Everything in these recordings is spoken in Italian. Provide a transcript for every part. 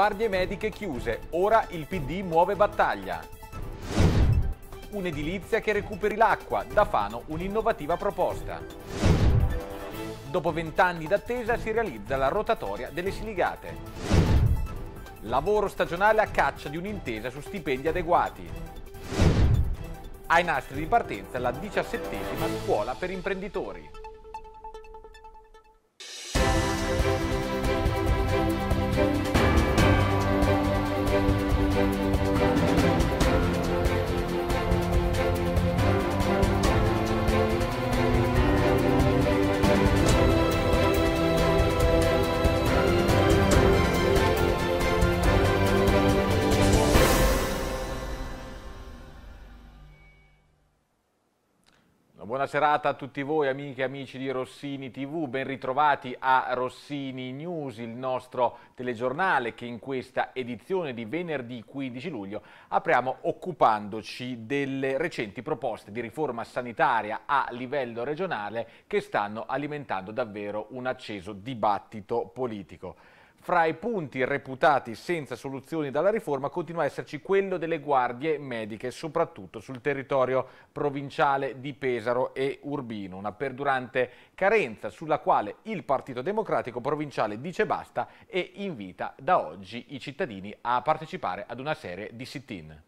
Guardie mediche chiuse, ora il PD muove battaglia. Un'edilizia che recuperi l'acqua, da Fano un'innovativa proposta. Dopo vent'anni d'attesa si realizza la rotatoria delle siligate. Lavoro stagionale a caccia di un'intesa su stipendi adeguati. Ai nastri di partenza la diciassettesima scuola per imprenditori. Buona serata a tutti voi amiche e amici di Rossini TV, ben ritrovati a Rossini News, il nostro telegiornale che in questa edizione di venerdì 15 luglio apriamo occupandoci delle recenti proposte di riforma sanitaria a livello regionale che stanno alimentando davvero un acceso dibattito politico. Fra i punti reputati senza soluzioni dalla riforma continua a esserci quello delle guardie mediche, soprattutto sul territorio provinciale di Pesaro e Urbino, una perdurante carenza sulla quale il Partito Democratico Provinciale dice basta e invita da oggi i cittadini a partecipare ad una serie di sit-in.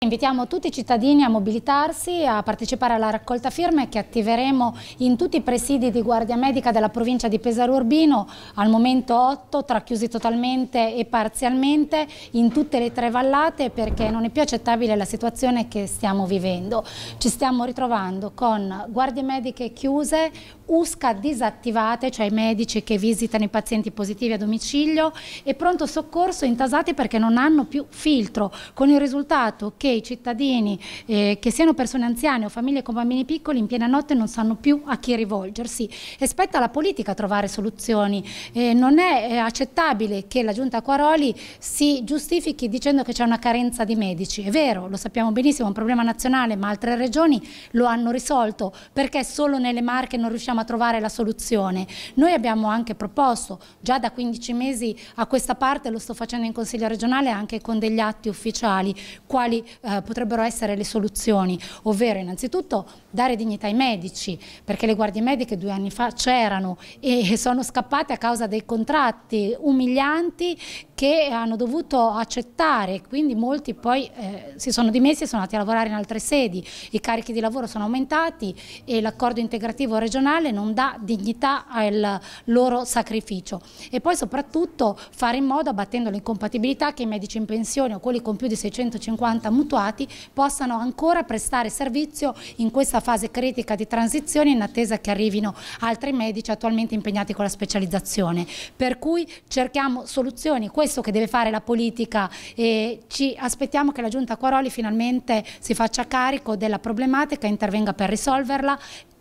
Invitiamo tutti i cittadini a mobilitarsi, a partecipare alla raccolta firme che attiveremo in tutti i presidi di guardia medica della provincia di Pesaro Urbino, al momento 8, tra chiusi totalmente e parzialmente, in tutte le tre vallate perché non è più accettabile la situazione che stiamo vivendo. Ci stiamo ritrovando con guardie mediche chiuse, USCA disattivate, cioè i medici che visitano i pazienti positivi a domicilio e pronto soccorso intasati perché non hanno più filtro, con il risultato che i cittadini, eh, che siano persone anziane o famiglie con bambini piccoli, in piena notte non sanno più a chi rivolgersi. E spetta alla politica trovare soluzioni. Eh, non è eh, accettabile che la Giunta Quaroli si giustifichi dicendo che c'è una carenza di medici. È vero, lo sappiamo benissimo, è un problema nazionale, ma altre regioni lo hanno risolto. Perché solo nelle Marche non riusciamo a trovare la soluzione. Noi abbiamo anche proposto, già da 15 mesi a questa parte, lo sto facendo in Consiglio regionale anche con degli atti ufficiali, quali eh, potrebbero essere le soluzioni, ovvero innanzitutto dare dignità ai medici, perché le guardie mediche due anni fa c'erano e sono scappate a causa dei contratti umilianti che hanno dovuto accettare, quindi molti poi eh, si sono dimessi e sono andati a lavorare in altre sedi, i carichi di lavoro sono aumentati e l'accordo integrativo regionale non dà dignità al loro sacrificio e poi soprattutto fare in modo, abbattendo l'incompatibilità, che i medici in pensione o quelli con più di 650 mutuati possano ancora prestare servizio in questa fase critica di transizione in attesa che arrivino altri medici attualmente impegnati con la specializzazione. Per cui cerchiamo soluzioni, Questo questo che deve fare la politica e ci aspettiamo che la Giunta Quaroli finalmente si faccia carico della problematica, intervenga per risolverla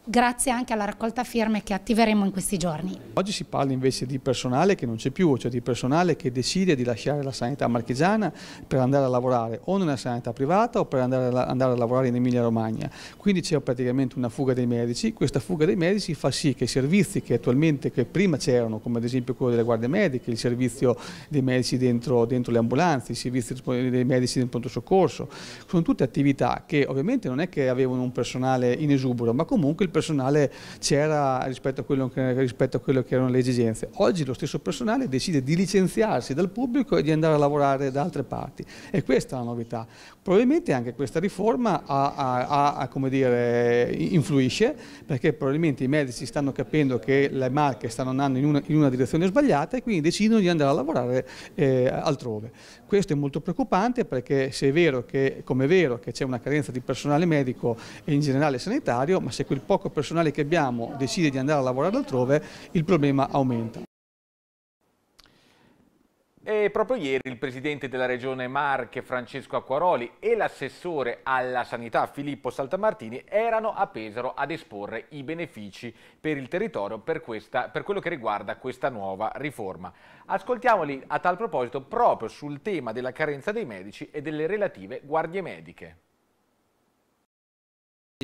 grazie anche alla raccolta firme che attiveremo in questi giorni. Oggi si parla invece di personale che non c'è più, cioè di personale che decide di lasciare la sanità marchigiana per andare a lavorare o nella sanità privata o per andare a, andare a lavorare in Emilia Romagna. Quindi c'è praticamente una fuga dei medici, questa fuga dei medici fa sì che i servizi che attualmente, che prima c'erano, come ad esempio quello delle guardie mediche, il servizio dei medici dentro, dentro le ambulanze, i servizi dei medici nel pronto soccorso, sono tutte attività che ovviamente non è che avevano un personale in esubero, ma comunque il personale personale c'era rispetto, rispetto a, quello che, erano le esigenze. Oggi lo stesso personale decide di licenziarsi dal pubblico e di andare a lavorare da altre parti e questa è la novità. Probabilmente anche questa riforma ha, ha, ha, come dire, influisce perché probabilmente i medici stanno capendo che le marche stanno andando in una, in una direzione sbagliata e quindi decidono di andare a lavorare eh, altrove. Questo è molto preoccupante perché se è vero che, come è vero, che c'è una carenza di personale medico e in generale sanitario, ma se quel poco personale che abbiamo decide di andare a lavorare altrove, il problema aumenta. E proprio ieri il presidente della regione Marche Francesco Acquaroli e l'assessore alla sanità Filippo Saltamartini erano a Pesaro ad esporre i benefici per il territorio per, questa, per quello che riguarda questa nuova riforma. Ascoltiamoli a tal proposito proprio sul tema della carenza dei medici e delle relative guardie mediche.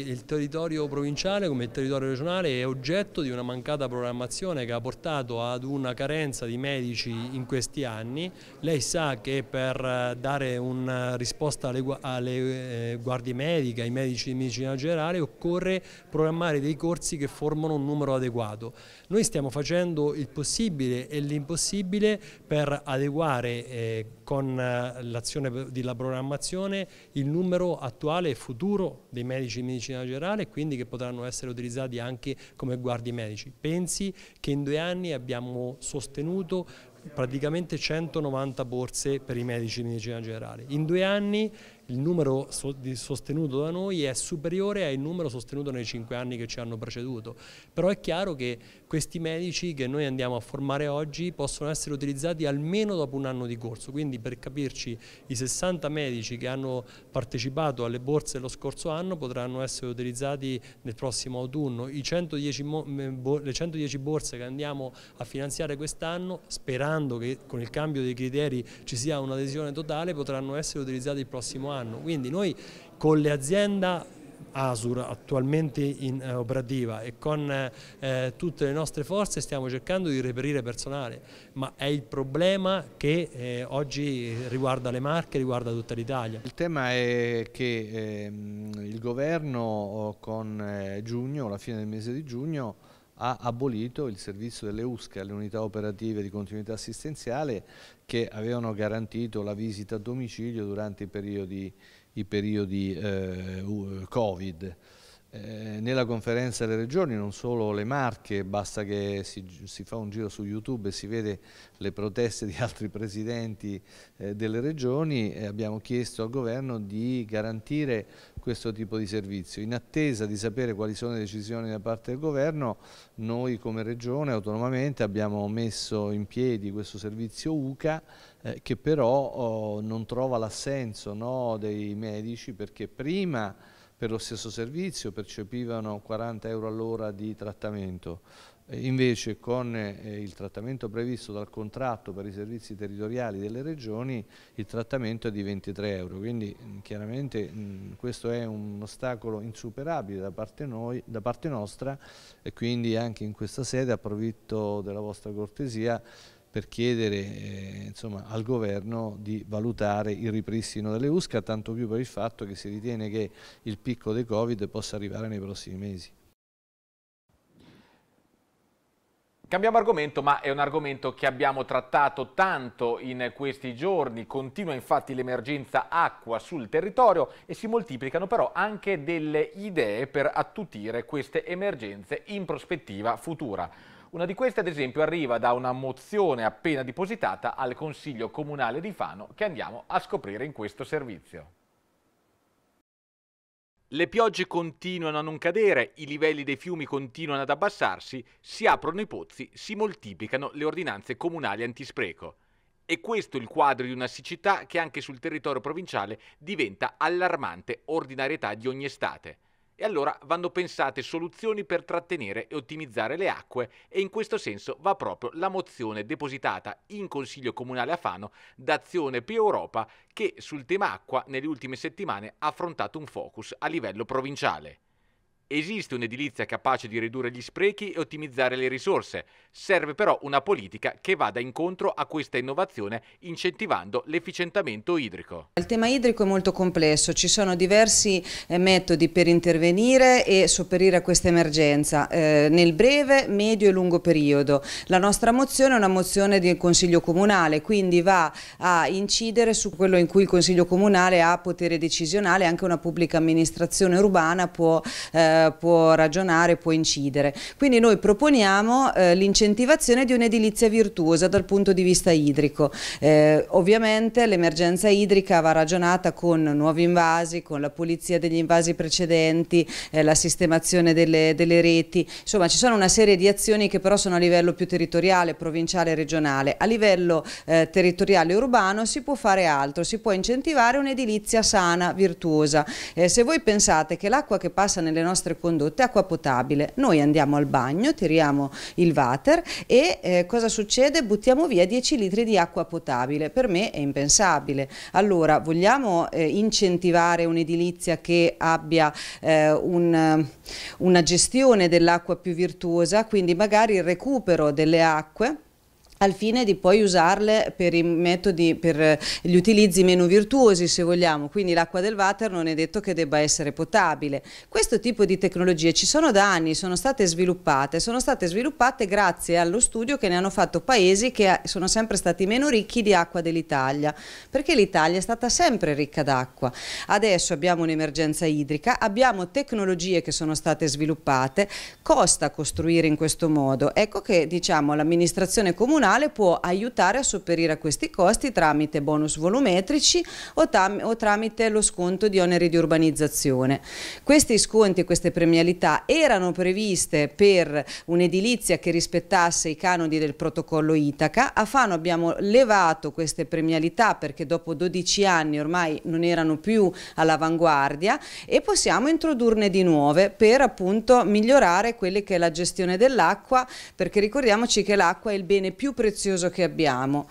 Il territorio provinciale come il territorio regionale è oggetto di una mancata programmazione che ha portato ad una carenza di medici in questi anni. Lei sa che per eh, dare una risposta alle, eh, guardie mediche, ai medici di medicina generale occorre programmare dei corsi che formano un numero adeguato. Noi stiamo facendo il possibile e l'impossibile per adeguare eh, con eh, l'azione di la programmazione il numero attuale e futuro dei medici di medicina generale quindi che potranno essere utilizzati anche come guardie medici. Pensi che in due anni abbiamo sostenuto praticamente 190 borse per i medici di medicina generale. In due anni il numero so sostenuto da noi è superiore al numero sostenuto nei cinque anni che ci hanno preceduto. Però è chiaro che questi medici che noi andiamo a formare oggi possono essere utilizzati almeno dopo un anno di corso, quindi per capirci i 60 medici che hanno partecipato alle borse lo scorso anno potranno essere utilizzati nel prossimo autunno, 110 le 110 borse che andiamo a finanziare quest'anno, sperando che con il cambio dei criteri ci sia un'adesione totale, potranno essere utilizzati il prossimo anno anno. Quindi noi con le aziende Asur attualmente in eh, operativa e con eh, tutte le nostre forze stiamo cercando di reperire personale, ma è il problema che eh, oggi riguarda le Marche, riguarda tutta l'Italia. Il tema è che ehm, il governo oh, con eh, giugno, alla fine del mese di giugno, ha abolito il servizio delle USCA, le unità operative di continuità assistenziale, che avevano garantito la visita a domicilio durante i periodi, i periodi eh, Covid. Eh, nella conferenza delle regioni, non solo le Marche, basta che si, si, fa un giro su YouTube e si vede le proteste di altri presidenti eh, delle regioni, abbiamo chiesto al governo di garantire questo tipo di servizio. In attesa di sapere quali sono le decisioni da parte del governo, noi come Regione autonomamente abbiamo messo in piedi questo servizio UCA eh, che però oh, non trova l'assenso no, dei medici perché prima per lo stesso servizio percepivano 40 euro all'ora di trattamento, eh, invece con eh, il trattamento previsto dal contratto per i servizi territoriali delle regioni il trattamento è di 23 euro, quindi mm, chiaramente mm, questo è un ostacolo insuperabile da parte, noi, da parte nostra e quindi anche in questa sede approfitto della vostra cortesia per chiedere eh, insomma, al governo di valutare il ripristino delle USCA, tanto più per il fatto che si ritiene che il picco dei Covid possa arrivare nei prossimi mesi. Cambiamo argomento, ma è un argomento che abbiamo trattato tanto in questi giorni. Continua infatti l'emergenza acqua sul territorio e si moltiplicano però anche delle idee per attutire queste emergenze in prospettiva futura. Una di queste, ad esempio, arriva da una mozione appena depositata al Consiglio Comunale di Fano che andiamo a scoprire in questo servizio. Le piogge continuano a non cadere, i livelli dei fiumi continuano ad abbassarsi, si aprono i pozzi, si moltiplicano le ordinanze comunali antispreco. E questo il quadro di una siccità che anche sul territorio provinciale diventa allarmante ordinarietà di ogni estate. E allora vanno pensate soluzioni per trattenere e ottimizzare le acque e in questo senso va proprio la mozione depositata in Consiglio Comunale a Fano da Azione Più Europa che sul tema acqua nelle ultime settimane ha affrontato un focus a livello provinciale. Esiste un'edilizia capace di ridurre gli sprechi e ottimizzare le risorse, Serve però una politica che vada incontro a questa innovazione incentivando l'efficientamento idrico. Il tema idrico è molto complesso, ci sono diversi eh, metodi per intervenire e sopperire a questa emergenza eh, nel breve, medio e lungo periodo. La nostra mozione è una mozione del Consiglio Comunale, quindi va a incidere su quello in cui il Consiglio Comunale ha potere decisionale, anche una pubblica amministrazione urbana può, eh, può ragionare, può incidere. Quindi noi proponiamo eh, l'incentivazione l'incentivazione di un'edilizia virtuosa dal punto di vista idrico. Eh, ovviamente l'emergenza idrica va ragionata con nuovi invasi, con la pulizia degli invasi precedenti, eh, la sistemazione delle, delle reti, insomma ci sono una serie di azioni che però sono a livello più territoriale, provinciale e regionale. A livello eh, territoriale urbano si può fare altro, si può incentivare un'edilizia sana, virtuosa. Eh, se voi pensate che l'acqua che passa nelle nostre condotte è acqua potabile, noi andiamo al bagno, tiriamo il water, water e eh, cosa succede? Buttiamo via 10 litri di acqua potabile, per me è impensabile. Allora vogliamo eh, incentivare un'edilizia che abbia eh, un, una gestione dell'acqua più virtuosa, quindi magari il recupero delle acque al fine di poi usarle per, i metodi, per eh, gli utilizzi meno virtuosi se vogliamo, quindi l'acqua del water non è detto che debba essere potabile. Questo tipo di tecnologie ci sono da anni, sono state sviluppate, sono state sviluppate grazie allo studio che ne hanno fatto paesi che eh, sono sempre stati meno ricchi di acqua dell'Italia, perché l'Italia è stata sempre ricca d'acqua. Adesso abbiamo un'emergenza idrica, abbiamo tecnologie che sono state sviluppate, costa costruire in questo modo. Ecco che diciamo l'amministrazione comunale comunale può aiutare a sopperire a questi costi tramite bonus volumetrici o, o tramite lo sconto di oneri di urbanizzazione. Questi sconti e queste premialità erano previste per un'edilizia che rispettasse i canoni del protocollo Itaca. A Fano abbiamo levato queste premialità perché dopo 12 anni ormai non erano più all'avanguardia e possiamo introdurne di nuove per appunto migliorare quelle che è la gestione dell'acqua perché ricordiamoci che l'acqua è il bene più prezioso che abbiamo.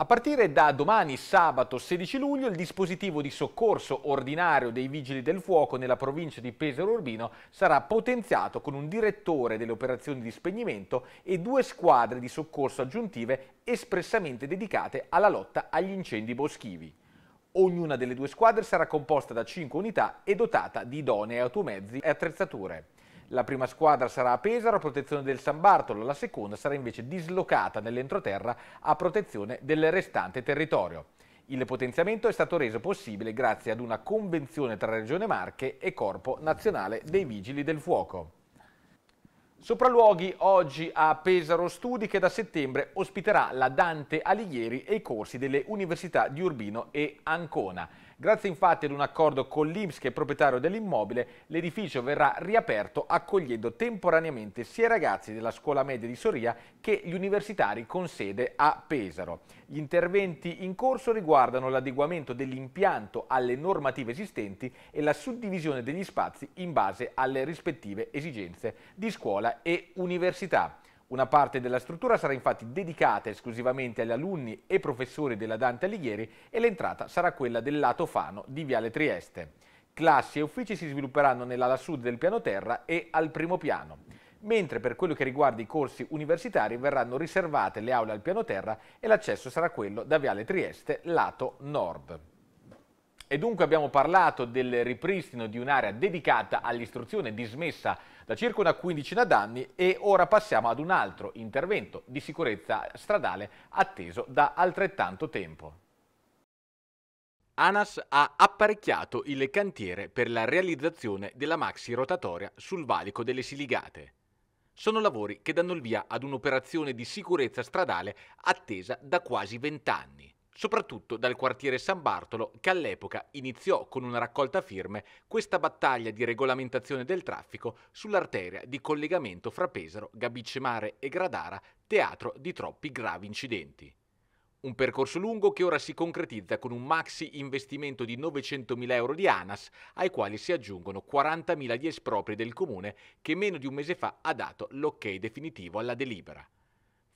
A partire da domani, sabato 16 luglio, il dispositivo di soccorso ordinario dei Vigili del Fuoco nella provincia di Pesaro Urbino sarà potenziato con un direttore delle operazioni di spegnimento e due squadre di soccorso aggiuntive espressamente dedicate alla lotta agli incendi boschivi. Ognuna delle due squadre sarà composta da 5 unità e dotata di idonee automezzi e attrezzature. La prima squadra sarà a Pesaro a protezione del San Bartolo, la seconda sarà invece dislocata nell'entroterra a protezione del restante territorio. Il potenziamento è stato reso possibile grazie ad una convenzione tra Regione Marche e Corpo Nazionale dei Vigili del Fuoco. Sopraluoghi oggi a Pesaro Studi che da settembre ospiterà la Dante Alighieri e i corsi delle Università di Urbino e Ancona. Grazie infatti ad un accordo con l'Inps che è proprietario dell'immobile, l'edificio verrà riaperto accogliendo temporaneamente sia i ragazzi della scuola media di Soria che gli universitari con sede a Pesaro. Gli interventi in corso riguardano l'adeguamento dell'impianto alle normative esistenti e la suddivisione degli spazi in base alle rispettive esigenze di scuola e università. Una parte della struttura sarà infatti dedicata esclusivamente agli alunni e professori della Dante Alighieri e l'entrata sarà quella del lato Fano di Viale Trieste. Classi e uffici si svilupperanno nell'ala sud del piano terra e al primo piano, mentre per quello che riguarda i corsi universitari verranno riservate le aule al piano terra e l'accesso sarà quello da Viale Trieste, lato nord. E dunque abbiamo parlato del ripristino di un'area dedicata all'istruzione dismessa da circa una quindicina d'anni e ora passiamo ad un altro intervento di sicurezza stradale atteso da altrettanto tempo. ANAS ha apparecchiato il cantiere per la realizzazione della maxi rotatoria sul valico delle Siligate. Sono lavori che danno il via ad un'operazione di sicurezza stradale attesa da quasi vent'anni soprattutto dal quartiere San Bartolo che all'epoca iniziò con una raccolta firme questa battaglia di regolamentazione del traffico sull'arteria di collegamento fra Pesaro, Gabicemare e Gradara, teatro di troppi gravi incidenti. Un percorso lungo che ora si concretizza con un maxi investimento di 900.000 euro di ANAS, ai quali si aggiungono 40.000 di espropri del comune che meno di un mese fa ha dato l'ok definitivo alla delibera.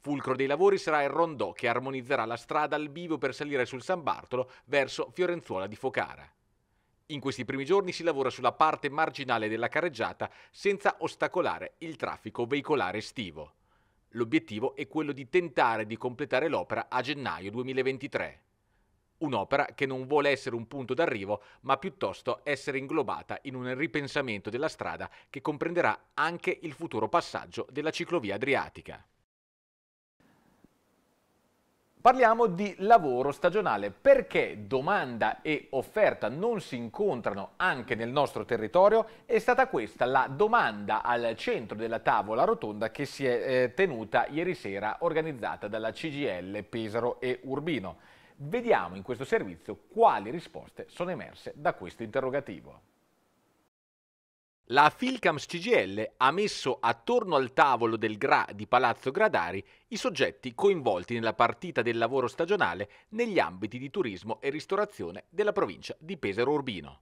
Fulcro dei lavori sarà il rondò che armonizzerà la strada al bivio per salire sul San Bartolo verso Fiorenzuola di Focara. In questi primi giorni si lavora sulla parte marginale della carreggiata senza ostacolare il traffico veicolare estivo. L'obiettivo è quello di tentare di completare l'opera a gennaio 2023. Un'opera che non vuole essere un punto d'arrivo, ma piuttosto essere inglobata in un ripensamento della strada che comprenderà anche il futuro passaggio della ciclovia adriatica. Parliamo di lavoro stagionale. Perché domanda e offerta non si incontrano anche nel nostro territorio? È stata questa la domanda al centro della tavola rotonda che si è eh, tenuta ieri sera organizzata dalla CGL Pesaro e Urbino. Vediamo in questo servizio quali risposte sono emerse da questo interrogativo. La Filcams CGL ha messo attorno al tavolo del GRA di Palazzo Gradari i soggetti coinvolti nella partita del lavoro stagionale negli ambiti di turismo e ristorazione della provincia di Pesaro Urbino.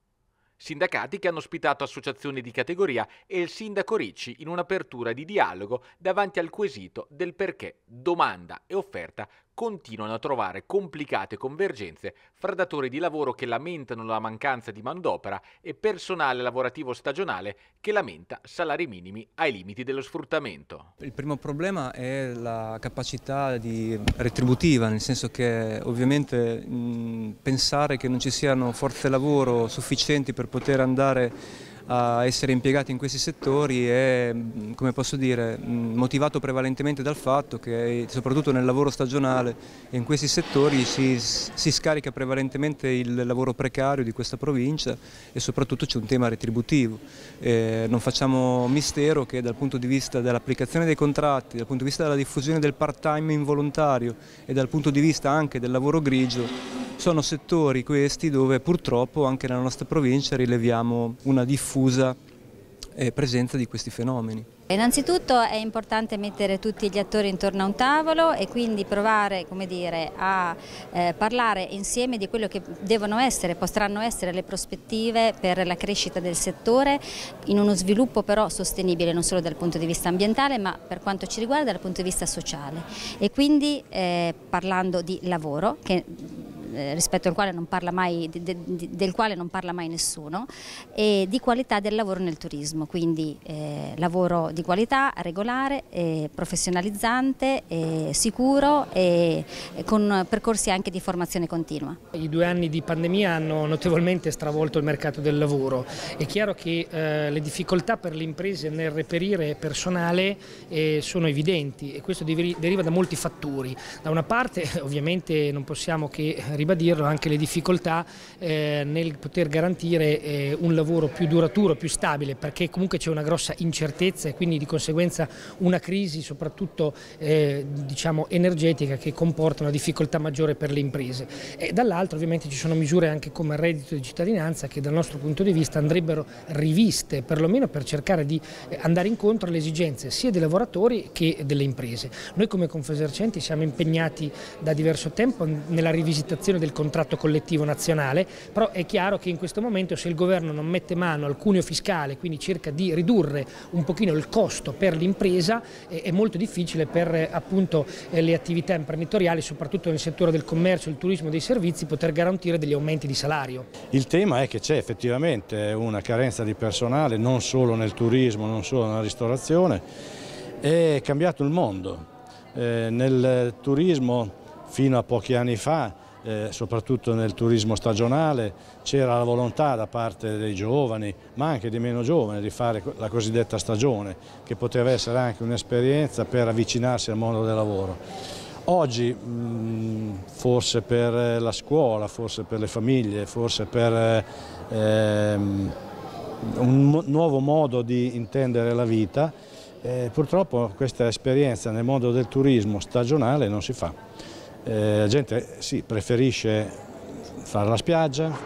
Sindacati che hanno ospitato associazioni di categoria e il sindaco Ricci in un'apertura di dialogo davanti al quesito del perché domanda e offerta continuano a trovare complicate convergenze fra datori di lavoro che lamentano la mancanza di mandopera e personale lavorativo stagionale che lamenta salari minimi ai limiti dello sfruttamento. Il primo problema è la capacità retributiva, nel senso che ovviamente mh, pensare che non ci siano forze lavoro sufficienti per poter andare a essere impiegati in questi settori è, come posso dire, motivato prevalentemente dal fatto che soprattutto nel lavoro stagionale in questi settori si, si scarica prevalentemente il lavoro precario di questa provincia e soprattutto c'è un tema retributivo. Eh, non facciamo mistero che dal punto di vista dell'applicazione dei contratti, dal punto di vista della diffusione del part-time involontario e dal punto di vista anche del lavoro grigio sono settori questi dove purtroppo anche nella nostra provincia rileviamo una diffusa eh, presenza di questi fenomeni. Innanzitutto è importante mettere tutti gli attori intorno a un tavolo e quindi provare dire, a eh, parlare insieme di quello che devono essere, potranno essere le prospettive per la crescita del settore in uno sviluppo però sostenibile non solo dal punto di vista ambientale ma per quanto ci riguarda dal punto di vista sociale e quindi eh, parlando di lavoro che eh, rispetto al quale non parla mai, de, de, del quale non parla mai nessuno, e di qualità del lavoro nel turismo, quindi eh, lavoro di qualità, regolare, eh, professionalizzante, eh, sicuro e con percorsi anche di formazione continua. I due anni di pandemia hanno notevolmente stravolto il mercato del lavoro. È chiaro che eh, le difficoltà per le imprese nel reperire personale eh, sono evidenti e questo deriva da molti fattori. Da una parte ovviamente non possiamo che ribadirlo, anche le difficoltà eh, nel poter garantire eh, un lavoro più duraturo, più stabile, perché comunque c'è una grossa incertezza e quindi di conseguenza una crisi soprattutto eh, diciamo energetica che comporta una difficoltà maggiore per le imprese. E dall'altro ovviamente ci sono misure anche come il reddito di cittadinanza che dal nostro punto di vista andrebbero riviste, perlomeno per cercare di eh, andare incontro alle esigenze sia dei lavoratori che delle imprese. Noi come Confesercenti siamo impegnati da diverso tempo nella rivisitazione applicazione del contratto collettivo nazionale, però è chiaro che in questo momento se il governo non mette mano al cuneo fiscale, quindi cerca di ridurre un pochino il costo per l'impresa, è molto difficile per eh, appunto, eh, le attività imprenditoriali, soprattutto nel settore del commercio, il turismo e dei servizi, poter garantire degli aumenti di salario. Il tema è che c'è effettivamente una carenza di personale non solo nel turismo, non solo nella ristorazione, è cambiato il mondo. Eh, nel turismo fino a pochi anni fa eh, soprattutto nel turismo stagionale, c'era la volontà da parte dei giovani, ma anche dei meno giovani, di fare la cosiddetta stagione, che poteva essere anche un'esperienza per avvicinarsi al mondo del lavoro. Oggi, mh, mm, forse per eh, la scuola, forse per le famiglie, forse per ehm, un nuovo modo di intendere la vita, eh, purtroppo questa esperienza nel mondo del turismo stagionale non si fa. Eh, la gente sì, preferisce fare la spiaggia,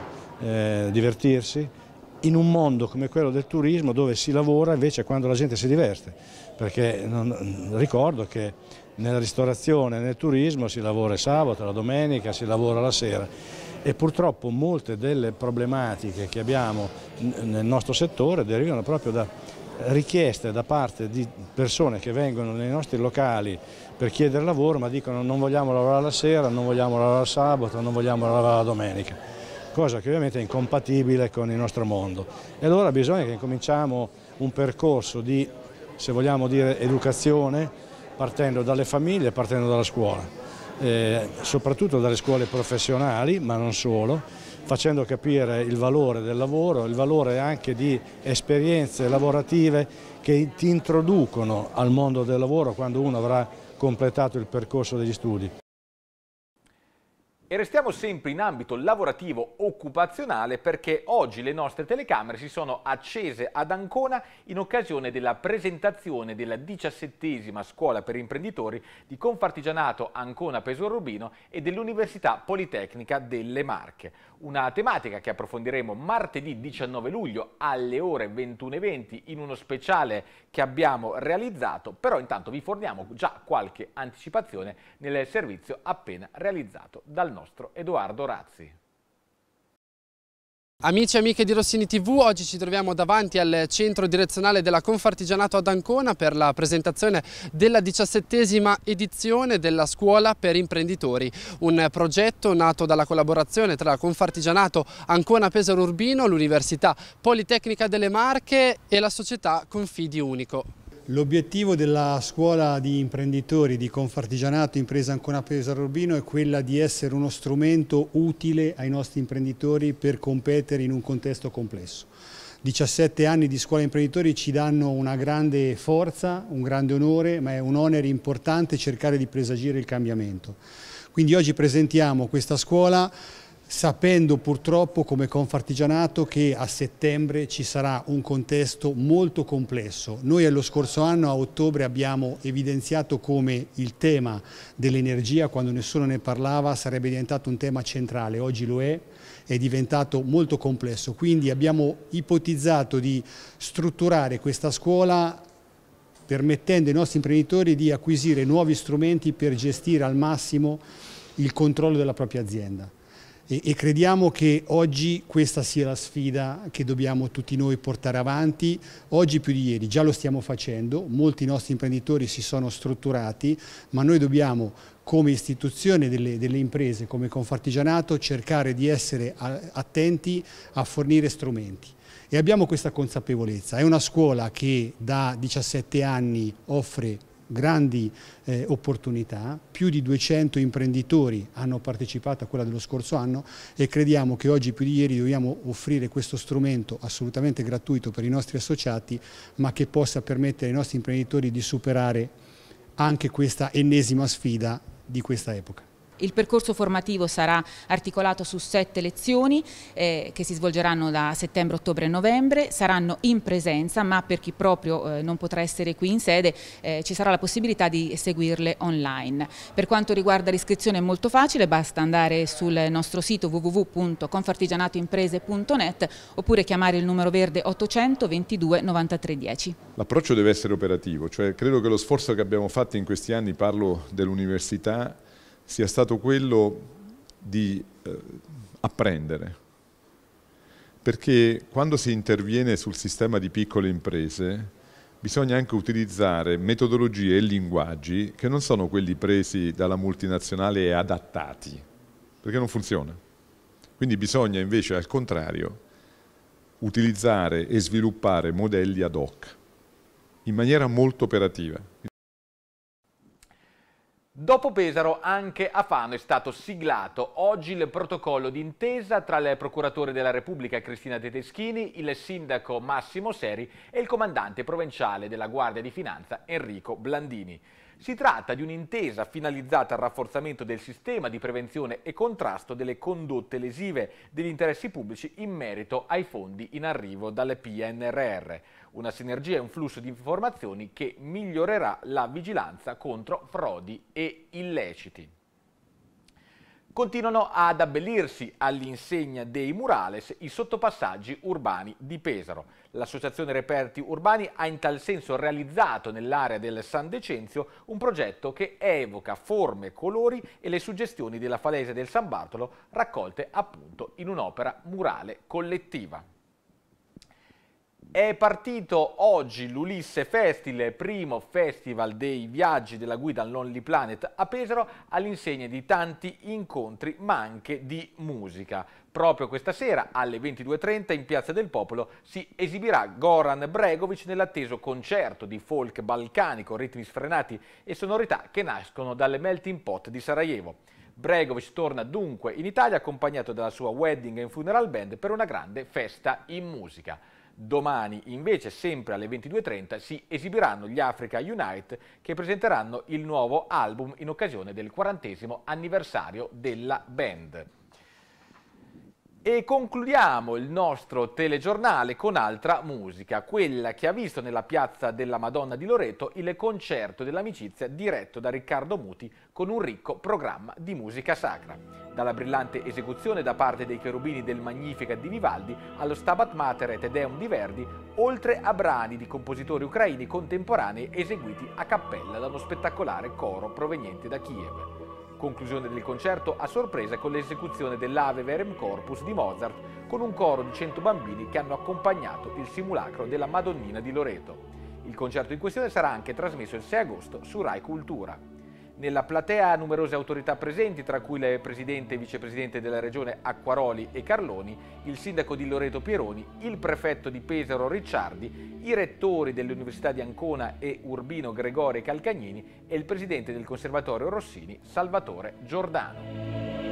eh, divertirsi, in un mondo come quello del turismo dove si lavora invece quando la gente si diverte, perché non, ricordo che nella ristorazione, nel turismo si lavora il sabato, la domenica, si lavora la sera e purtroppo molte delle problematiche che abbiamo nel nostro settore derivano proprio da richieste da parte di persone che vengono nei nostri locali per chiedere lavoro, ma dicono non vogliamo lavorare la sera, non vogliamo lavorare il sabato, non vogliamo lavorare la domenica, cosa che ovviamente è incompatibile con il nostro mondo. E allora bisogna che incominciamo un percorso di, se vogliamo dire, educazione, partendo dalle famiglie, partendo dalla scuola. Eh, soprattutto dalle scuole professionali, ma non solo, facendo capire il valore del lavoro, il valore anche di esperienze lavorative che ti introducono al mondo del lavoro quando uno avrà completato il percorso degli studi. E restiamo sempre in ambito lavorativo occupazionale perché oggi le nostre telecamere si sono accese ad Ancona in occasione della presentazione della diciassettesima scuola per imprenditori di Confartigianato Ancona Pesorubino e dell'Università Politecnica delle Marche. Una tematica che approfondiremo martedì 19 luglio alle ore 21.20 in uno speciale che abbiamo realizzato, però intanto vi forniamo già qualche anticipazione nel servizio appena realizzato dal nostro nostro Edoardo Razzi. Amici e amiche di Rossini TV, oggi ci troviamo davanti al centro direzionale della Confartigianato ad Ancona per la presentazione della diciassettesima edizione della Scuola per Imprenditori, un progetto nato dalla collaborazione tra Confartigianato Ancona Pesaro Urbino, l'Università Politecnica delle Marche e la società Confidi Unico. L'obiettivo della scuola di imprenditori di Confartigianato Impresa Ancona Pesaro Urbino è quella di essere uno strumento utile ai nostri imprenditori per competere in un contesto complesso. 17 anni di scuola imprenditori ci danno una grande forza, un grande onore, ma è un onere importante cercare di presagire il cambiamento. Quindi oggi presentiamo questa scuola sapendo purtroppo come Confartigianato che a settembre ci sarà un contesto molto complesso. Noi allo scorso anno a ottobre abbiamo evidenziato come il tema dell'energia, quando nessuno ne parlava, sarebbe diventato un tema centrale, oggi lo è, è diventato molto complesso, quindi abbiamo ipotizzato di strutturare questa scuola permettendo ai nostri imprenditori di acquisire nuovi strumenti per gestire al massimo il controllo della propria azienda e, e, crediamo che oggi questa sia la sfida che dobbiamo tutti noi portare avanti, oggi più di ieri, già lo stiamo facendo, molti nostri imprenditori si sono strutturati, ma noi dobbiamo come istituzione delle, delle imprese, come Confartigianato, cercare di essere attenti a fornire strumenti e abbiamo questa consapevolezza. È una scuola che da 17 anni offre grandi eh, opportunità, più di 200 imprenditori hanno partecipato a quella dello scorso anno e crediamo che oggi più di ieri dobbiamo offrire questo strumento assolutamente gratuito per i nostri associati ma che possa permettere ai nostri imprenditori di superare anche questa ennesima sfida di questa epoca. Il percorso formativo sarà articolato su sette lezioni eh, che si svolgeranno da settembre, ottobre e novembre, saranno in presenza ma per chi proprio eh, non potrà essere qui in sede eh, ci sarà la possibilità di seguirle online. Per quanto riguarda l'iscrizione è molto facile, basta andare sul nostro sito www.confartigianatoimprese.net oppure chiamare il numero verde 800 22 93 10. L'approccio deve essere operativo, cioè credo che lo sforzo che abbiamo fatto in questi anni, parlo dell'università, sia stato quello di eh, apprendere. Perché quando si interviene sul sistema di piccole imprese bisogna anche utilizzare metodologie e linguaggi che non sono quelli presi dalla multinazionale e adattati, perché non funziona. Quindi bisogna invece al contrario utilizzare e sviluppare modelli ad hoc in maniera molto operativa. Dopo Pesaro anche a Fano è stato siglato oggi il protocollo d'intesa tra il procuratore della Repubblica Cristina De Teschini, il sindaco Massimo Seri e il comandante provinciale della Guardia di Finanza Enrico Blandini. Si tratta di un'intesa finalizzata al rafforzamento del sistema di prevenzione e contrasto delle condotte lesive degli interessi pubblici in merito ai fondi in arrivo dal PNRR una sinergia e un flusso di informazioni che migliorerà la vigilanza contro frodi e illeciti. Continuano ad abbellirsi all'insegna dei murales i sottopassaggi urbani di Pesaro. L'associazione Reperti Urbani ha in tal senso realizzato nell'area del San Decenzio un progetto che evoca forme, colori e le suggestioni della falese del San Bartolo raccolte appunto in un'opera murale collettiva. È partito oggi l'Ulisse Festival, primo festival dei viaggi della guida all'Only Planet a Pesaro, all'insegna di tanti incontri ma anche di musica. Proprio questa sera alle 22.30 in Piazza del Popolo si esibirà Goran Bregovic nell'atteso concerto di folk balcanico, ritmi sfrenati e sonorità che nascono dalle melting pot di Sarajevo. Bregovic torna dunque in Italia accompagnato dalla sua wedding and funeral band per una grande festa in musica. Domani invece sempre alle 22.30 si esibiranno gli Africa Unite che presenteranno il nuovo album in occasione del quarantesimo anniversario della band. E concludiamo il nostro telegiornale con altra musica, quella che ha visto nella piazza della Madonna di Loreto il concerto dell'amicizia diretto da Riccardo Muti con un ricco programma di musica sacra. Dalla brillante esecuzione da parte dei cherubini del Magnifica di Vivaldi allo Stabat Mater e Te Deum di Verdi, oltre a brani di compositori ucraini contemporanei eseguiti a cappella da uno spettacolare coro proveniente da Kiev. Conclusione del concerto a sorpresa con l'esecuzione dell'Ave Verem Corpus di Mozart con un coro di 100 bambini che hanno accompagnato il simulacro della Madonnina di Loreto. Il concerto in questione sarà anche trasmesso il 6 agosto su Rai Cultura. Nella platea numerose autorità presenti, tra cui il presidente e vicepresidente della regione Acquaroli e Carloni, il sindaco di Loreto Pieroni, il prefetto di Pesaro Ricciardi, i rettori delle università di Ancona e Urbino Gregori Calcagnini e il presidente del Conservatorio Rossini, Salvatore Giordano.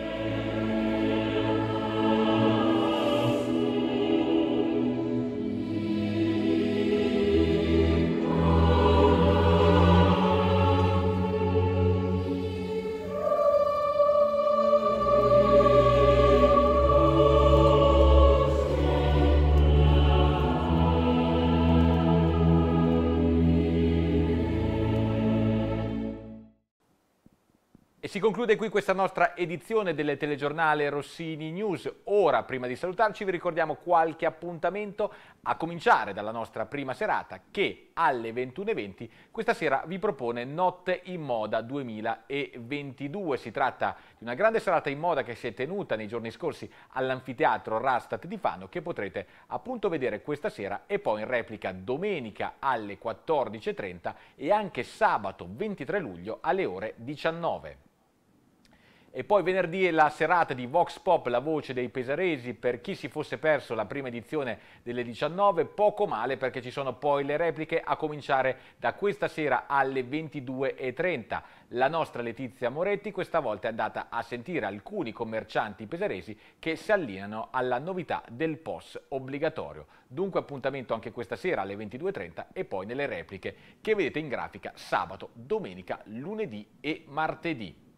conclude qui questa nostra edizione del telegiornale Rossini News. Ora, prima di salutarci, vi ricordiamo qualche appuntamento a cominciare dalla nostra prima serata che alle 21.20 questa sera vi propone Notte in Moda 2022. Si tratta di una grande serata in moda che si è tenuta nei giorni scorsi all'anfiteatro Rastat di Fano che potrete appunto vedere questa sera e poi in replica domenica alle 14.30 e anche sabato 23 luglio alle ore 19. E poi venerdì è la serata di Vox Pop, la voce dei pesaresi, per chi si fosse perso la prima edizione delle 19, poco male perché ci sono poi le repliche a cominciare da questa sera alle 22.30. La nostra Letizia Moretti questa volta è andata a sentire alcuni commercianti pesaresi che si allineano alla novità del POS obbligatorio. Dunque appuntamento anche questa sera alle 22.30 e poi nelle repliche che vedete in grafica sabato, domenica, lunedì e martedì.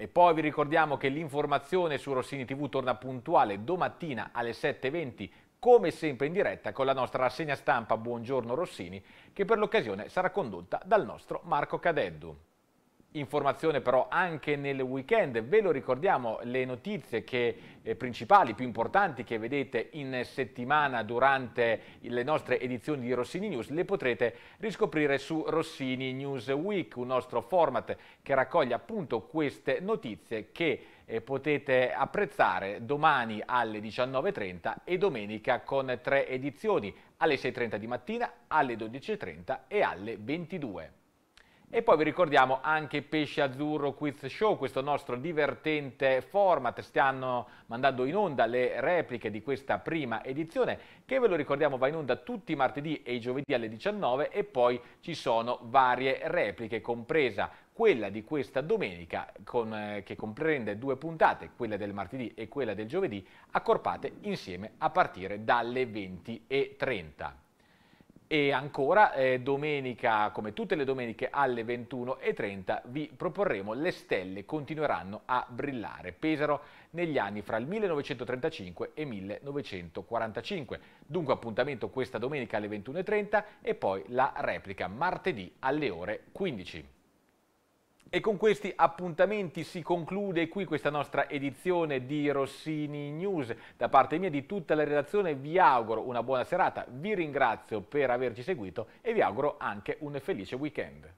E poi vi ricordiamo che l'informazione su Rossini TV torna puntuale domattina alle 7.20, come sempre in diretta con la nostra rassegna stampa Buongiorno Rossini, che per l'occasione sarà condotta dal nostro Marco Cadeddu informazione però anche nel weekend. Ve lo ricordiamo le notizie che, eh, principali, più importanti che vedete in settimana durante le nostre edizioni di Rossini News le potrete riscoprire su Rossini News Week, un nostro format che raccoglie appunto queste notizie che eh, potete apprezzare domani alle 19.30 e domenica con tre edizioni alle 6.30 di mattina, alle 12.30 e alle 22. E poi vi ricordiamo anche Pesce Azzurro Quiz Show, questo nostro divertente format, stanno mandando in onda le repliche di questa prima edizione che ve lo ricordiamo va in onda tutti i martedì e i giovedì alle 19 e poi ci sono varie repliche, compresa quella di questa domenica con, eh, che comprende due puntate, quella del martedì e quella del giovedì, accorpate insieme a partire dalle 20.30. E ancora eh, domenica, come tutte le domeniche alle 21.30, vi proporremo Le stelle continueranno a brillare. Pesaro negli anni fra il 1935 e 1945. Dunque appuntamento questa domenica alle 21.30 e poi la replica martedì alle ore 15. E con questi appuntamenti si conclude qui questa nostra edizione di Rossini News. Da parte mia di tutta la redazione vi auguro una buona serata, vi ringrazio per averci seguito e vi auguro anche un felice weekend.